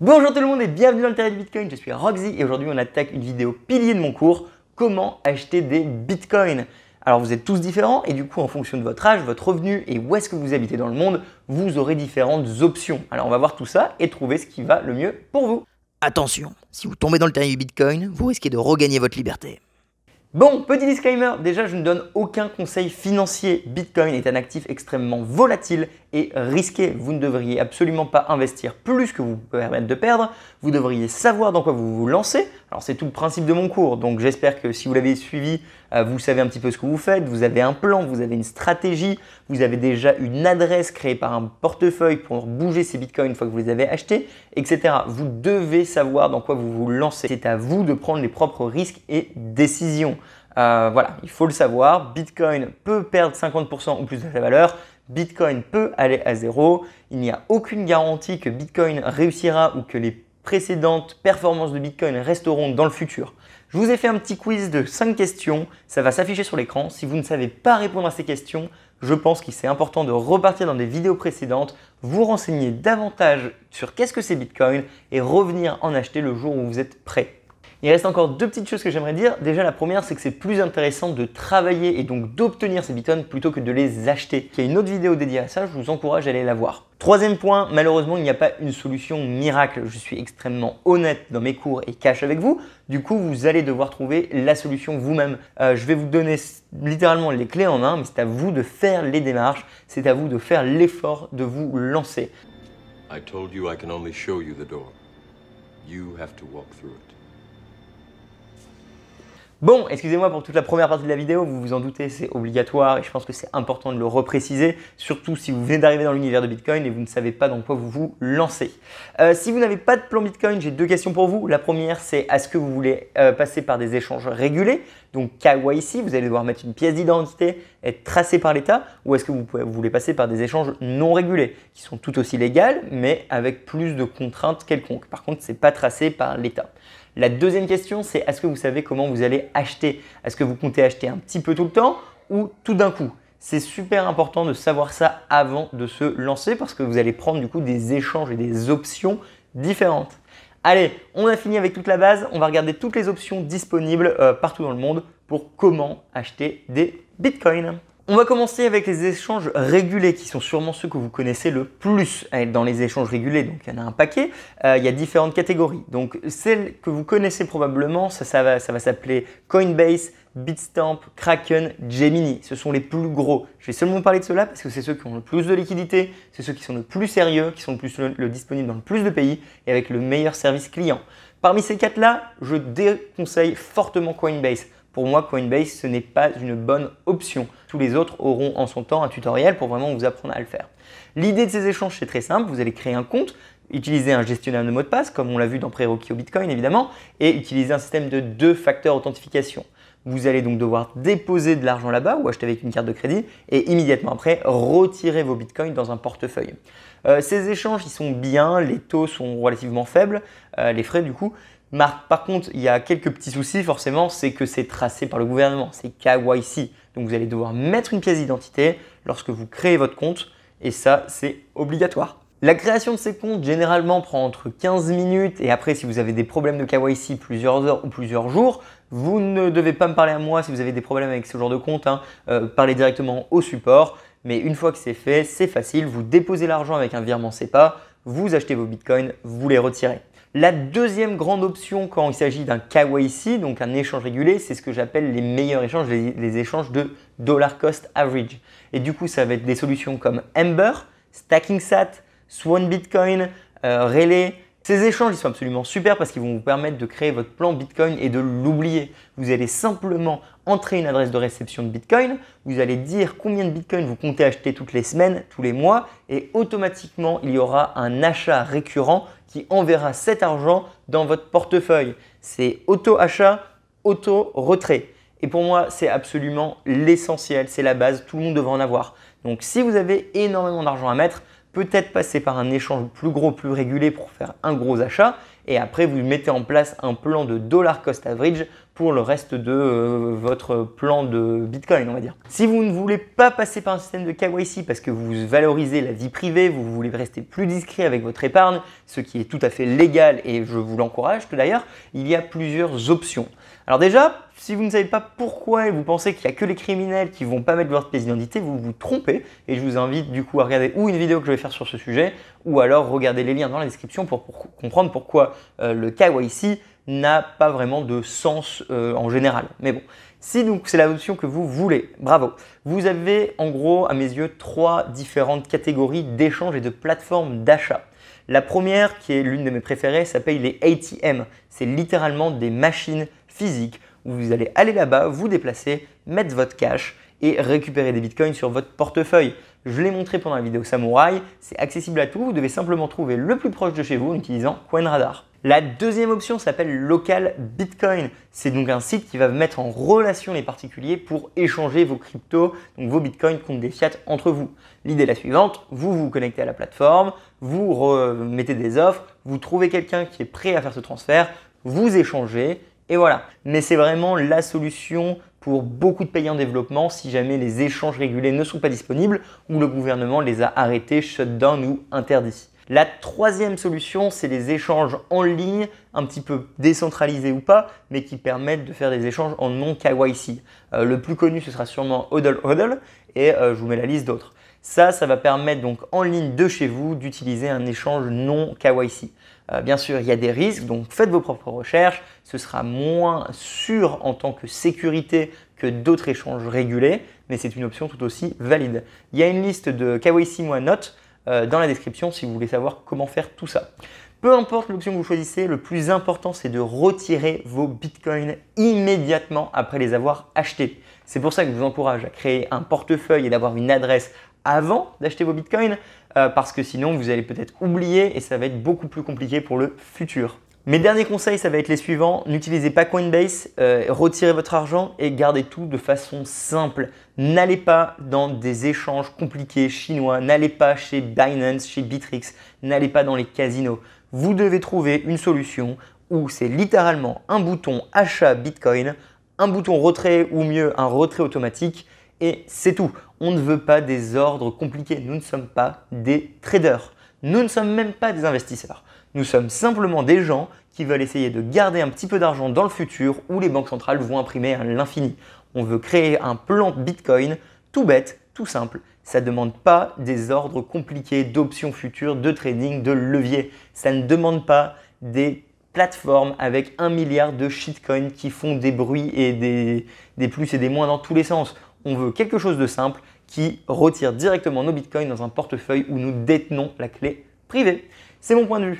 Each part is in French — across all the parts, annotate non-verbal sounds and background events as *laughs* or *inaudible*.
Bonjour tout le monde et bienvenue dans le terrain du Bitcoin, je suis Roxy et aujourd'hui on attaque une vidéo pilier de mon cours Comment acheter des Bitcoins Alors vous êtes tous différents et du coup en fonction de votre âge, votre revenu et où est-ce que vous habitez dans le monde, vous aurez différentes options. Alors on va voir tout ça et trouver ce qui va le mieux pour vous. Attention, si vous tombez dans le terrain du Bitcoin, vous risquez de regagner votre liberté. Bon, petit disclaimer, déjà je ne donne aucun conseil financier. Bitcoin est un actif extrêmement volatile et risqué. Vous ne devriez absolument pas investir plus que vous pouvez permettre de perdre. Vous devriez savoir dans quoi vous vous lancez. Alors c'est tout le principe de mon cours, donc j'espère que si vous l'avez suivi, euh, vous savez un petit peu ce que vous faites, vous avez un plan, vous avez une stratégie, vous avez déjà une adresse créée par un portefeuille pour bouger ces bitcoins une fois que vous les avez achetés, etc. Vous devez savoir dans quoi vous vous lancez. C'est à vous de prendre les propres risques et décisions. Euh, voilà, il faut le savoir, Bitcoin peut perdre 50% ou plus de sa valeur, Bitcoin peut aller à zéro. Il n'y a aucune garantie que Bitcoin réussira ou que les précédentes performances de Bitcoin resteront dans le futur. Je vous ai fait un petit quiz de 5 questions, ça va s'afficher sur l'écran. Si vous ne savez pas répondre à ces questions, je pense qu'il c'est important de repartir dans des vidéos précédentes, vous renseigner davantage sur qu'est-ce que c'est Bitcoin et revenir en acheter le jour où vous êtes prêt. Il reste encore deux petites choses que j'aimerais dire. Déjà, la première, c'est que c'est plus intéressant de travailler et donc d'obtenir ces bitcoins plutôt que de les acheter. Il y a une autre vidéo dédiée à ça, je vous encourage à aller la voir. Troisième point, malheureusement, il n'y a pas une solution miracle. Je suis extrêmement honnête dans mes cours et cash avec vous. Du coup, vous allez devoir trouver la solution vous-même. Euh, je vais vous donner littéralement les clés en main, mais c'est à vous de faire les démarches, c'est à vous de faire l'effort de vous lancer. I told you I can only show you the door. You have to walk through it. Bon, excusez-moi pour toute la première partie de la vidéo, vous vous en doutez, c'est obligatoire et je pense que c'est important de le repréciser, surtout si vous venez d'arriver dans l'univers de Bitcoin et vous ne savez pas dans quoi vous vous lancez. Euh, si vous n'avez pas de plan Bitcoin, j'ai deux questions pour vous. La première, c'est est-ce que vous voulez euh, passer par des échanges régulés, donc KYC, vous allez devoir mettre une pièce d'identité, être tracé par l'État, ou est-ce que vous, voulez passer par des échanges non régulés, qui sont tout aussi légaux, mais avec plus de contraintes quelconques. Par contre, ce n'est pas tracé par l'État. La deuxième question, c'est est-ce que vous savez comment vous allez acheter Est-ce que vous comptez acheter un petit peu tout le temps ou tout d'un coup c'est super important de savoir ça avant de se lancer parce que vous allez prendre du coup des échanges et des options différentes. Allez, on a fini avec toute la base. On va regarder toutes les options disponibles euh, partout dans le monde pour comment acheter des bitcoins. On va commencer avec les échanges régulés, qui sont sûrement ceux que vous connaissez le plus dans les échanges régulés. Donc il y en a un paquet, euh, il y a différentes catégories. Donc celles que vous connaissez probablement, ça, va, s'appeler Coinbase, Bitstamp, Kraken, Gemini. Ce sont les plus gros. Je vais seulement parler de ceux-là parce que c'est ceux qui ont le plus de liquidité, c'est ceux qui sont le plus sérieux, qui sont le plus disponibles dans le plus de pays et avec le meilleur service client. Parmi ces quatre-là, je déconseille fortement Coinbase. Pour moi, Coinbase, ce n'est pas une bonne option. Tous les autres auront en son temps un tutoriel pour vraiment vous apprendre à le faire. L'idée de ces échanges, c'est très simple. Vous allez créer un compte, utiliser un gestionnaire de mots de passe, comme on l'a vu dans Prérequis au Bitcoin évidemment, et utiliser un système de deux facteurs d'authentification. Vous allez donc devoir déposer de l'argent là-bas ou acheter avec une carte de crédit et immédiatement après retirer vos bitcoins dans un portefeuille. Euh, ces échanges, ils sont bien, les taux sont relativement faibles, euh, les frais du coup. par contre, il y a quelques petits soucis forcément, c'est que c'est tracé par le gouvernement, c'est KYC. Donc vous allez devoir mettre une pièce d'identité lorsque vous créez votre compte et ça, c'est obligatoire. La création de ces comptes généralement prend entre 15 minutes et après si vous avez des problèmes de KYC plusieurs heures ou plusieurs jours, vous ne devez pas me parler à moi si vous avez des problèmes avec ce genre de compte, hein, euh, parlez directement au support. Mais une fois que c'est fait, c'est facile, vous déposez l'argent avec un virement SEPA, vous achetez vos bitcoins, vous les retirez. La deuxième grande option quand il s'agit d'un KYC, donc un échange régulé, c'est ce que j'appelle les meilleurs échanges, les, échanges de dollar cost average. Et du coup, ça va être des solutions comme Ember, StackingSat, Swan Bitcoin, euh, Relay. Ces échanges, ils sont absolument super parce qu'ils vont vous permettre de créer votre plan Bitcoin et de l'oublier. Vous allez simplement entrer une adresse de réception de Bitcoin, vous allez dire combien de Bitcoin vous comptez acheter toutes les semaines, tous les mois, et automatiquement, il y aura un achat récurrent qui enverra cet argent dans votre portefeuille. C'est auto-achat, auto-retrait. Et pour moi, c'est absolument l'essentiel, c'est la base, tout le monde devrait en avoir. Donc si vous avez énormément d'argent à mettre, peut-être passer par un échange plus gros, plus régulé pour faire un gros achat, et après vous mettez en place un plan de dollar cost average pour le reste de euh, votre plan de Bitcoin, on va dire. Si vous ne voulez pas passer par un système de KYC parce que vous valorisez la vie privée, vous voulez rester plus discret avec votre épargne, ce qui est tout à fait légal et je vous l'encourage tout d'ailleurs, il y a plusieurs options. Alors déjà, si vous ne savez pas pourquoi et vous pensez qu'il n'y a que les criminels qui vont pas mettre leur pièce d'identité, vous vous trompez. Et je vous invite du coup à regarder ou une vidéo que je vais faire sur ce sujet, ou alors regarder les liens dans la description pour, comprendre pourquoi euh, le KYC n'a pas vraiment de sens euh, en général. Mais bon, si donc c'est l'option que vous voulez, bravo. Vous avez en gros, à mes yeux, trois différentes catégories d'échanges et de plateformes d'achat. La première, qui est l'une de mes préférées, s'appelle les ATM. C'est littéralement des machines physiques vous allez aller là-bas, vous déplacer, mettre votre cash et récupérer des bitcoins sur votre portefeuille. Je l'ai montré pendant la vidéo Samouraï, c'est accessible à tout, vous devez simplement trouver le plus proche de chez vous en utilisant CoinRadar. La deuxième option s'appelle Local Bitcoin. C'est donc un site qui va mettre en relation les particuliers pour échanger vos cryptos, donc vos bitcoins contre des fiat entre vous. L'idée est la suivante, vous vous connectez à la plateforme, vous remettez des offres, vous trouvez quelqu'un qui est prêt à faire ce transfert, vous échangez et voilà. Mais c'est vraiment la solution pour beaucoup de pays en développement si jamais les échanges régulés ne sont pas disponibles ou le gouvernement les a arrêtés, shutdown ou interdits. La troisième solution, c'est les échanges en ligne, un petit peu décentralisés ou pas, mais qui permettent de faire des échanges en non-KYC. Euh, le plus connu, ce sera sûrement Hodl Hodl, et euh, je vous mets la liste d'autres. Ça, ça va permettre donc en ligne de chez vous d'utiliser un échange non-KYC. Euh, bien sûr, il y a des risques, donc faites vos propres recherches. Ce sera moins sûr en tant que sécurité que d'autres échanges régulés, mais c'est une option tout aussi valide. Il y a une liste de KYC moins notes euh, dans la description si vous voulez savoir comment faire tout ça. Peu importe l'option que vous choisissez, le plus important c'est de retirer vos bitcoins immédiatement après les avoir achetés. C'est pour ça que je vous encourage à créer un portefeuille et d'avoir une adresse avant d'acheter vos bitcoins, euh, parce que sinon vous allez peut-être oublier et ça va être beaucoup plus compliqué pour le futur. Mes derniers conseils, ça va être les suivants. N'utilisez pas Coinbase, euh, retirez votre argent et gardez tout de façon simple. N'allez pas dans des échanges compliqués chinois, n'allez pas chez Binance, chez Bitrix, n'allez pas dans les casinos. Vous devez trouver une solution où c'est littéralement un bouton achat Bitcoin, un bouton retrait ou mieux un retrait automatique et c'est tout. On ne veut pas des ordres compliqués. Nous ne sommes pas des traders. Nous ne sommes même pas des investisseurs. Nous sommes simplement des gens qui veulent essayer de garder un petit peu d'argent dans le futur où les banques centrales vont imprimer à l'infini. On veut créer un plan Bitcoin tout bête, tout simple. Ça ne demande pas des ordres compliqués d'options futures, de trading, de levier. Ça ne demande pas des plateformes avec un milliard de shitcoins qui font des bruits et des, des plus et des moins dans tous les sens. On veut quelque chose de simple, qui retire directement nos bitcoins dans un portefeuille où nous détenons la clé privée. C'est mon point de vue.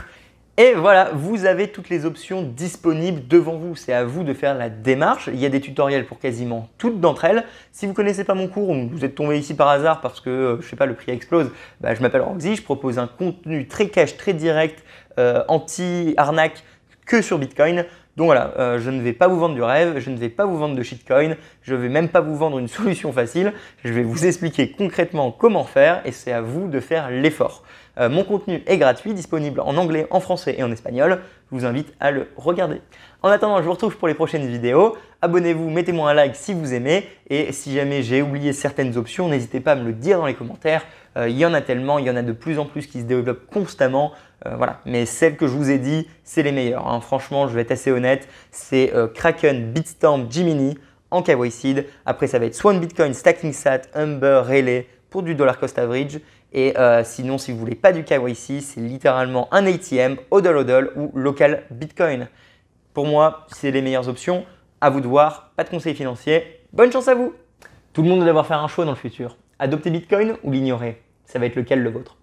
Et voilà, vous avez toutes les options disponibles devant vous. C'est à vous de faire la démarche. Il y a des tutoriels pour quasiment toutes d'entre elles. Si vous ne connaissez pas mon cours ou vous êtes tombé ici par hasard parce que, euh, je sais pas, le prix explose, bah, je m'appelle Roxy, je propose un contenu très cash, très direct, euh, anti-arnaque que sur Bitcoin. Donc voilà, euh, je ne vais pas vous vendre du rêve, je ne vais pas vous vendre de shitcoin, je ne vais même pas vous vendre une *laughs* solution facile, je vais vous expliquer concrètement comment faire et c'est à vous de faire l'effort. Euh, mon contenu est gratuit, disponible en anglais, en français et en espagnol, je vous invite à le regarder. En attendant, je vous retrouve pour les prochaines vidéos, abonnez-vous, mettez-moi un like si vous aimez et si jamais j'ai oublié certaines options, n'hésitez pas à me le dire dans les commentaires, euh, il y en a tellement, il y en a de plus en plus qui se développent constamment. Euh, voilà. Mais celles que je vous ai dit, c'est les meilleures. Hein. Franchement, je vais être assez honnête. C'est euh, Kraken, Bitstamp, Jiminy en KYC. Après, ça va être Swan Bitcoin, Stacking Sat, Humber, Relay pour du dollar cost average. Et euh, sinon, si vous voulez pas du KYC, c'est littéralement un ATM, Odol Odol ou local Bitcoin. Pour moi, c'est les meilleures options. À vous de voir. Pas de conseils financiers. Bonne chance à vous. Tout le monde doit devoir faire un choix dans le futur. Adopter Bitcoin ou l'ignorer Ça va être lequel le vôtre